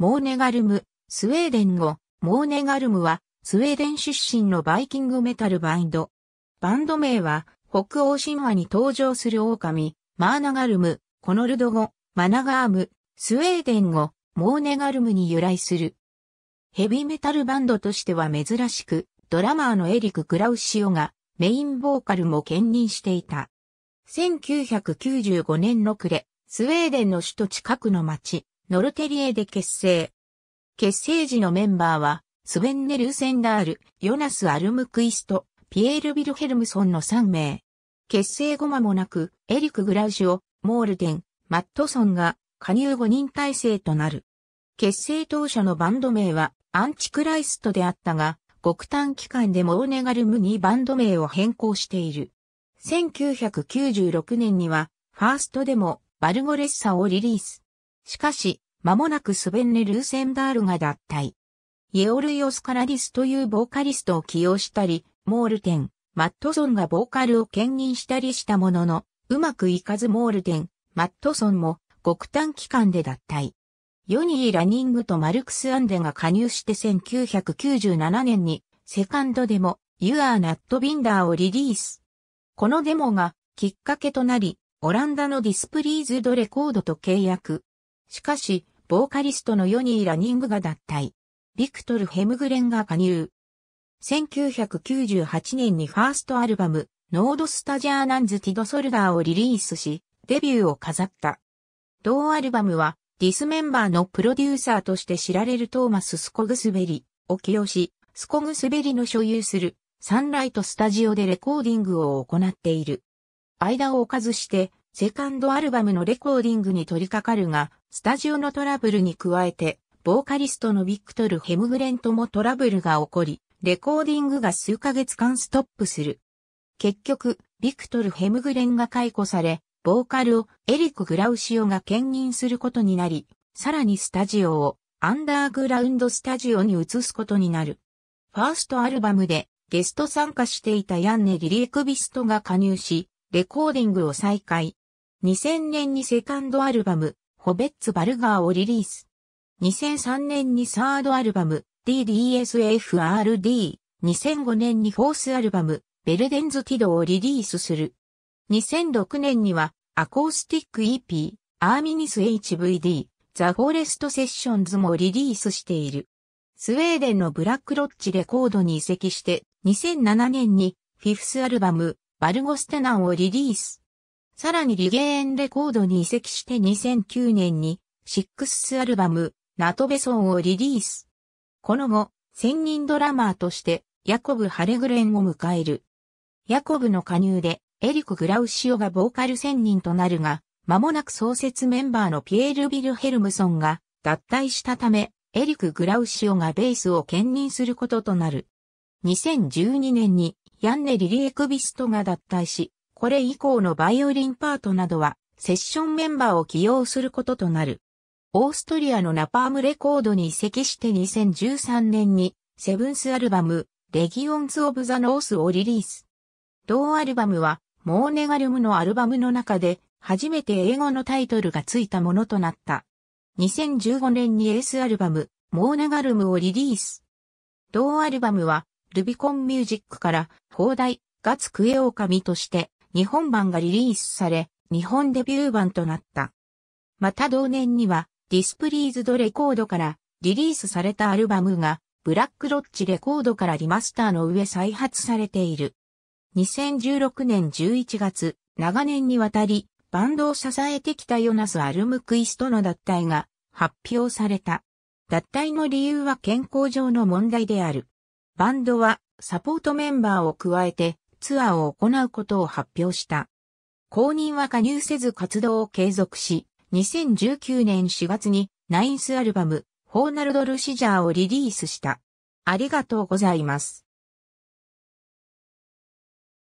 モーネガルム、スウェーデン語、モーネガルムは、スウェーデン出身のバイキングメタルバンド。バンド名は、北欧神話に登場する狼、マーナガルム、コノルド語、マナガーム、スウェーデン語、モーネガルムに由来する。ヘビメタルバンドとしては珍しく、ドラマーのエリク・グラウシオが、メインボーカルも兼任していた。1995年の暮れ、スウェーデンの首都近くの街、ノルテリエで結成。結成時のメンバーは、スベンネ・ルーセンダール、ヨナス・アルムクイスト、ピエール・ビルヘルムソンの3名。結成後間もなく、エリク・グラウジオ、モールデン、マットソンが加入5人体制となる。結成当初のバンド名はアンチクライストであったが、極端期間でモーネガルムにバンド名を変更している。1996年には、ファーストでもバルゴレッサをリリース。しかし、間もなくスベンネ・ルーセンダールが脱退。イェオルイ・オスカラディスというボーカリストを起用したり、モールテン、マットソンがボーカルを兼任したりしたものの、うまくいかずモールテン、マットソンも極端期間で脱退。ヨニー・ラニングとマルクス・アンデが加入して1997年にセカンドデモ You Are Not Binder をリリース。このデモがきっかけとなり、オランダのディスプリーズドレコードと契約、しかし、ボーカリストのヨニー・ラニングが脱退。ビクトル・ヘムグレンが加入。1998年にファーストアルバム、ノードスタジャーナンズ・ティド・ソルダーをリリースし、デビューを飾った。同アルバムは、ディスメンバーのプロデューサーとして知られるトーマス・スコグスベリを起用し、スコグスベリの所有するサンライトスタジオでレコーディングを行っている。間を置かずして、セカンドアルバムのレコーディングに取り掛かるが、スタジオのトラブルに加えて、ボーカリストのビクトル・ヘムグレンともトラブルが起こり、レコーディングが数ヶ月間ストップする。結局、ビクトル・ヘムグレンが解雇され、ボーカルをエリック・グラウシオが兼任することになり、さらにスタジオをアンダーグラウンドスタジオに移すことになる。ファーストアルバムでゲスト参加していたヤンネ・リリエクビストが加入し、レコーディングを再開。2000年にセカンドアルバム、ホベッツ・バルガーをリリース。2003年にサードアルバム、DDSFRD。2005年にフォースアルバム、ベルデンズ・ティドをリリースする。2006年には、アコースティック EP、アーミニス HVD、ザ・フォーレスト・セッションズもリリースしている。スウェーデンのブラックロッチレコードに移籍して、2007年に、フィフスアルバム、バルゴステナンをリリース。さらにリゲーンレコードに移籍して2009年に、シックスアルバム、ナトベソンをリリース。この後、専任ドラマーとして、ヤコブ・ハレグレンを迎える。ヤコブの加入で、エリク・グラウシオがボーカル専任となるが、間もなく創設メンバーのピエール・ビルヘルムソンが脱退したため、エリク・グラウシオがベースを兼任することとなる。2012年に、ヤンネ・リリエクビストが脱退し、これ以降のバイオリンパートなどは、セッションメンバーを起用することとなる。オーストリアのナパームレコードに移籍して2013年に、セブンスアルバム、レギオンズ・オブ・ザ・ノースをリリース。同アルバムは、モーネガルムのアルバムの中で、初めて英語のタイトルがついたものとなった。2015年にエースアルバム、モーネガルムをリリース。同アルバムは、ルビコンミュージックから、放題、ガツクエオカミとして、日本版がリリースされ、日本デビュー版となった。また同年には、ディスプリーズドレコードからリリースされたアルバムが、ブラックロッチレコードからリマスターの上再発されている。2016年11月、長年にわたり、バンドを支えてきたヨナス・アルムクイストの脱退が発表された。脱退の理由は健康上の問題である。バンドはサポートメンバーを加えてツアーを行うことを発表した。公認は加入せず活動を継続し、2019年4月にナインスアルバム、ホーナルド・ルシジャーをリリースした。ありがとうございます。